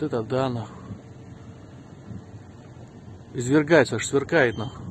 Вот это да, нахуй. Извергается, аж сверкает, нахуй.